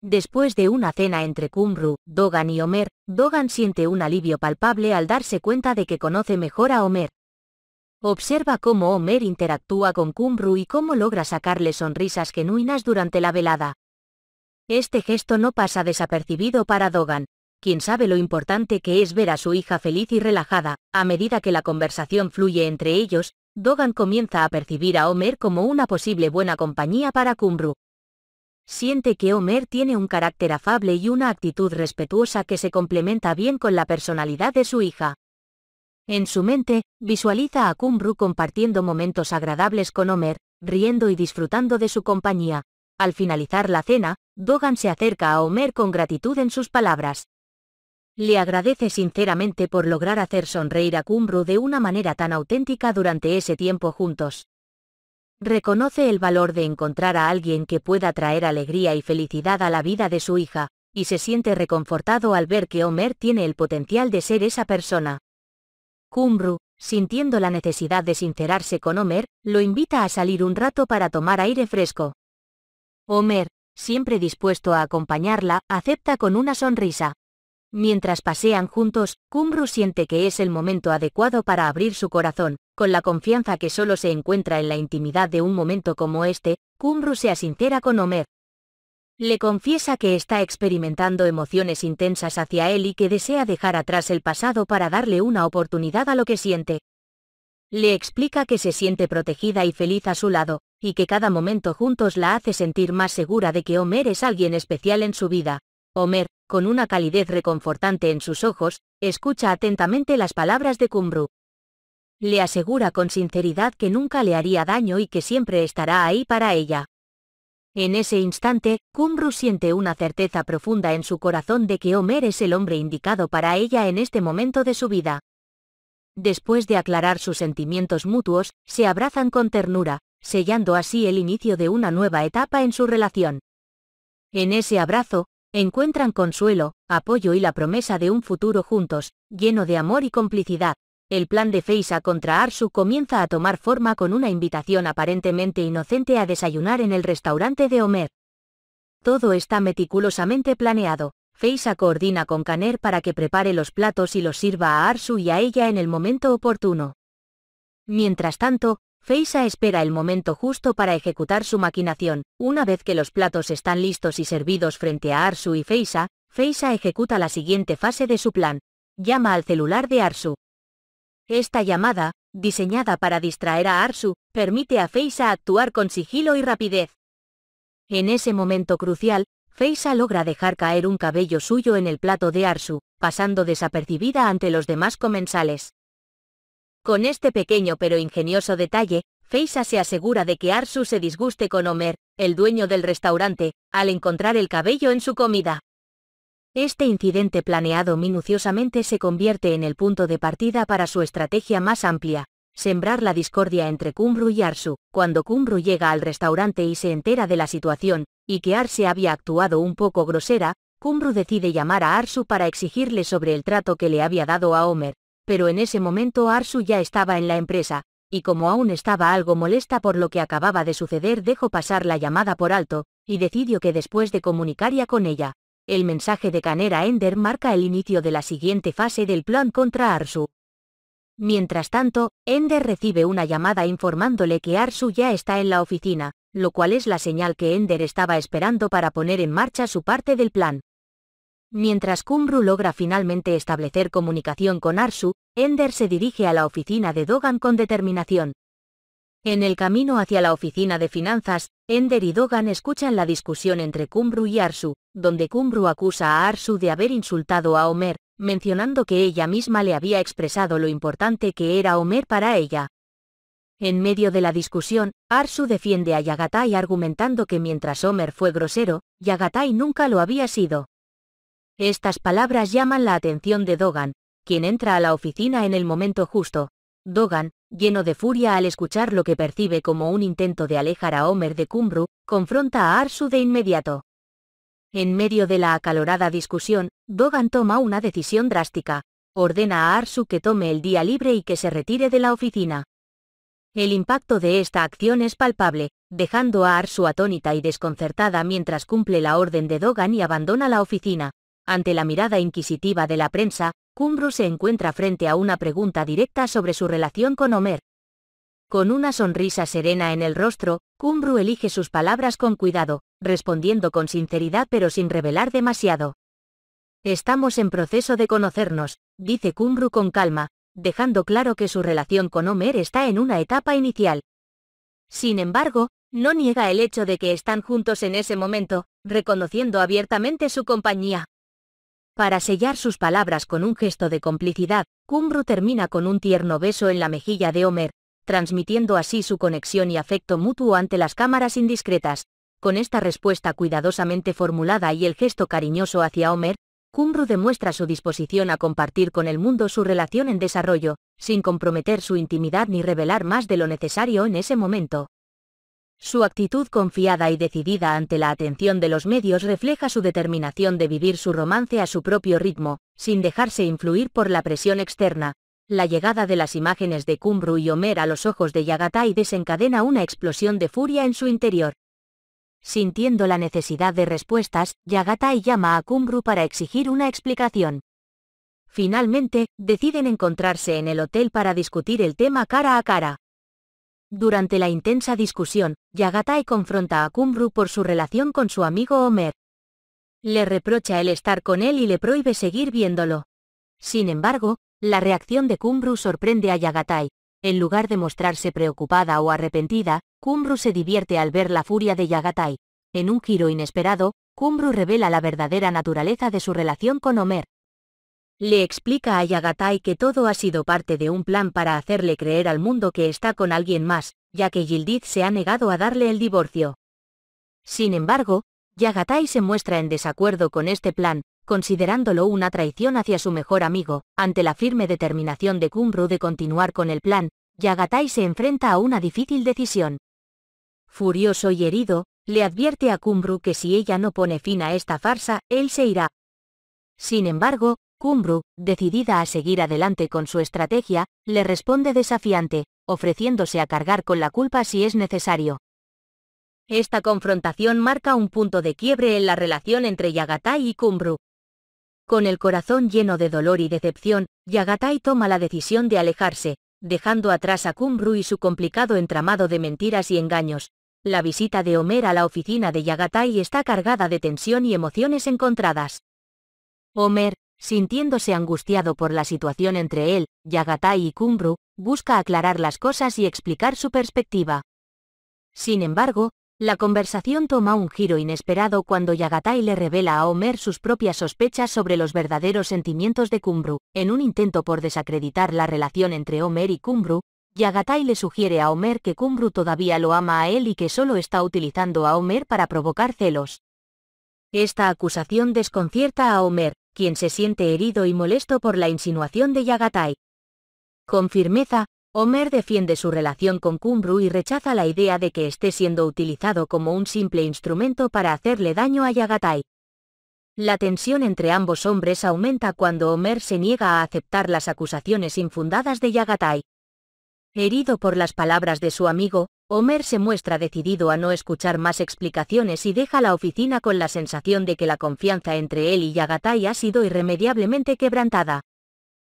Después de una cena entre Kumru, Dogan y Homer, Dogan siente un alivio palpable al darse cuenta de que conoce mejor a Homer. Observa cómo Homer interactúa con Kumru y cómo logra sacarle sonrisas genuinas durante la velada. Este gesto no pasa desapercibido para Dogan, quien sabe lo importante que es ver a su hija feliz y relajada. A medida que la conversación fluye entre ellos, Dogan comienza a percibir a Homer como una posible buena compañía para Kumru. Siente que Homer tiene un carácter afable y una actitud respetuosa que se complementa bien con la personalidad de su hija. En su mente, visualiza a Kumbru compartiendo momentos agradables con Homer, riendo y disfrutando de su compañía. Al finalizar la cena, Dogan se acerca a Homer con gratitud en sus palabras. Le agradece sinceramente por lograr hacer sonreír a Kumbru de una manera tan auténtica durante ese tiempo juntos. Reconoce el valor de encontrar a alguien que pueda traer alegría y felicidad a la vida de su hija, y se siente reconfortado al ver que Homer tiene el potencial de ser esa persona. Kumru, sintiendo la necesidad de sincerarse con Homer, lo invita a salir un rato para tomar aire fresco. Homer, siempre dispuesto a acompañarla, acepta con una sonrisa. Mientras pasean juntos, Kumru siente que es el momento adecuado para abrir su corazón, con la confianza que solo se encuentra en la intimidad de un momento como este, Kumru sea sincera con Homer. Le confiesa que está experimentando emociones intensas hacia él y que desea dejar atrás el pasado para darle una oportunidad a lo que siente. Le explica que se siente protegida y feliz a su lado, y que cada momento juntos la hace sentir más segura de que Homer es alguien especial en su vida. Homer, con una calidez reconfortante en sus ojos, escucha atentamente las palabras de Kumru le asegura con sinceridad que nunca le haría daño y que siempre estará ahí para ella. En ese instante, Kumru siente una certeza profunda en su corazón de que Homer es el hombre indicado para ella en este momento de su vida. Después de aclarar sus sentimientos mutuos, se abrazan con ternura, sellando así el inicio de una nueva etapa en su relación. En ese abrazo, encuentran consuelo, apoyo y la promesa de un futuro juntos, lleno de amor y complicidad. El plan de Feisa contra Arsu comienza a tomar forma con una invitación aparentemente inocente a desayunar en el restaurante de Homer. Todo está meticulosamente planeado. Feisa coordina con Caner para que prepare los platos y los sirva a Arsu y a ella en el momento oportuno. Mientras tanto, Feisa espera el momento justo para ejecutar su maquinación. Una vez que los platos están listos y servidos frente a Arsu y Feisa, Feisa ejecuta la siguiente fase de su plan. Llama al celular de Arsu. Esta llamada, diseñada para distraer a Arsu, permite a Feisa actuar con sigilo y rapidez. En ese momento crucial, Feisa logra dejar caer un cabello suyo en el plato de Arsu, pasando desapercibida ante los demás comensales. Con este pequeño pero ingenioso detalle, Feisa se asegura de que Arsu se disguste con Homer, el dueño del restaurante, al encontrar el cabello en su comida. Este incidente planeado minuciosamente se convierte en el punto de partida para su estrategia más amplia, sembrar la discordia entre Kumru y Arsu. Cuando Kumru llega al restaurante y se entera de la situación, y que Arsu había actuado un poco grosera, Kumru decide llamar a Arsu para exigirle sobre el trato que le había dado a Homer, pero en ese momento Arsu ya estaba en la empresa, y como aún estaba algo molesta por lo que acababa de suceder dejó pasar la llamada por alto, y decidió que después de comunicaría con ella, el mensaje de Canera a Ender marca el inicio de la siguiente fase del plan contra Arsu. Mientras tanto, Ender recibe una llamada informándole que Arsu ya está en la oficina, lo cual es la señal que Ender estaba esperando para poner en marcha su parte del plan. Mientras Kumru logra finalmente establecer comunicación con Arsu, Ender se dirige a la oficina de Dogan con determinación. En el camino hacia la oficina de finanzas, Ender y Dogan escuchan la discusión entre Kumbru y Arsu, donde Kumbru acusa a Arsu de haber insultado a Homer, mencionando que ella misma le había expresado lo importante que era Homer para ella. En medio de la discusión, Arsu defiende a Yagatai argumentando que mientras Homer fue grosero, Yagatai nunca lo había sido. Estas palabras llaman la atención de Dogan, quien entra a la oficina en el momento justo, Dogan, lleno de furia al escuchar lo que percibe como un intento de alejar a Homer de Kumbru, confronta a Arsu de inmediato. En medio de la acalorada discusión, Dogan toma una decisión drástica. Ordena a Arsu que tome el día libre y que se retire de la oficina. El impacto de esta acción es palpable, dejando a Arsu atónita y desconcertada mientras cumple la orden de Dogan y abandona la oficina. Ante la mirada inquisitiva de la prensa, Kumru se encuentra frente a una pregunta directa sobre su relación con Homer. Con una sonrisa serena en el rostro, Kumru elige sus palabras con cuidado, respondiendo con sinceridad pero sin revelar demasiado. Estamos en proceso de conocernos, dice Kumru con calma, dejando claro que su relación con Homer está en una etapa inicial. Sin embargo, no niega el hecho de que están juntos en ese momento, reconociendo abiertamente su compañía. Para sellar sus palabras con un gesto de complicidad, Kumru termina con un tierno beso en la mejilla de Homer, transmitiendo así su conexión y afecto mutuo ante las cámaras indiscretas. Con esta respuesta cuidadosamente formulada y el gesto cariñoso hacia Homer, Kumru demuestra su disposición a compartir con el mundo su relación en desarrollo, sin comprometer su intimidad ni revelar más de lo necesario en ese momento. Su actitud confiada y decidida ante la atención de los medios refleja su determinación de vivir su romance a su propio ritmo, sin dejarse influir por la presión externa. La llegada de las imágenes de Kumbru y Homer a los ojos de Yagatai desencadena una explosión de furia en su interior. Sintiendo la necesidad de respuestas, Yagatai llama a Kumbru para exigir una explicación. Finalmente, deciden encontrarse en el hotel para discutir el tema cara a cara. Durante la intensa discusión, Yagatai confronta a Kumru por su relación con su amigo Homer. Le reprocha el estar con él y le prohíbe seguir viéndolo. Sin embargo, la reacción de Kumru sorprende a Yagatai. En lugar de mostrarse preocupada o arrepentida, Kumru se divierte al ver la furia de Yagatai. En un giro inesperado, Kumru revela la verdadera naturaleza de su relación con Homer le explica a Yagatai que todo ha sido parte de un plan para hacerle creer al mundo que está con alguien más, ya que Yildiz se ha negado a darle el divorcio. Sin embargo, Yagatai se muestra en desacuerdo con este plan, considerándolo una traición hacia su mejor amigo. Ante la firme determinación de Kumbru de continuar con el plan, Yagatai se enfrenta a una difícil decisión. Furioso y herido, le advierte a Kumbru que si ella no pone fin a esta farsa, él se irá. Sin embargo, Kumbru, decidida a seguir adelante con su estrategia, le responde desafiante, ofreciéndose a cargar con la culpa si es necesario. Esta confrontación marca un punto de quiebre en la relación entre Yagatai y Kumbru. Con el corazón lleno de dolor y decepción, Yagatai toma la decisión de alejarse, dejando atrás a Kumbru y su complicado entramado de mentiras y engaños. La visita de Homer a la oficina de Yagatai está cargada de tensión y emociones encontradas. Homer, Sintiéndose angustiado por la situación entre él, Yagatai y Kumbru, busca aclarar las cosas y explicar su perspectiva. Sin embargo, la conversación toma un giro inesperado cuando Yagatai le revela a Homer sus propias sospechas sobre los verdaderos sentimientos de Kumbru. En un intento por desacreditar la relación entre Homer y Kumbru, Yagatai le sugiere a Homer que Kumbru todavía lo ama a él y que solo está utilizando a Homer para provocar celos. Esta acusación desconcierta a Homer, quien se siente herido y molesto por la insinuación de Yagatai. Con firmeza, Homer defiende su relación con Kumbru y rechaza la idea de que esté siendo utilizado como un simple instrumento para hacerle daño a Yagatai. La tensión entre ambos hombres aumenta cuando Homer se niega a aceptar las acusaciones infundadas de Yagatai. Herido por las palabras de su amigo, Homer se muestra decidido a no escuchar más explicaciones y deja la oficina con la sensación de que la confianza entre él y Yagatai ha sido irremediablemente quebrantada.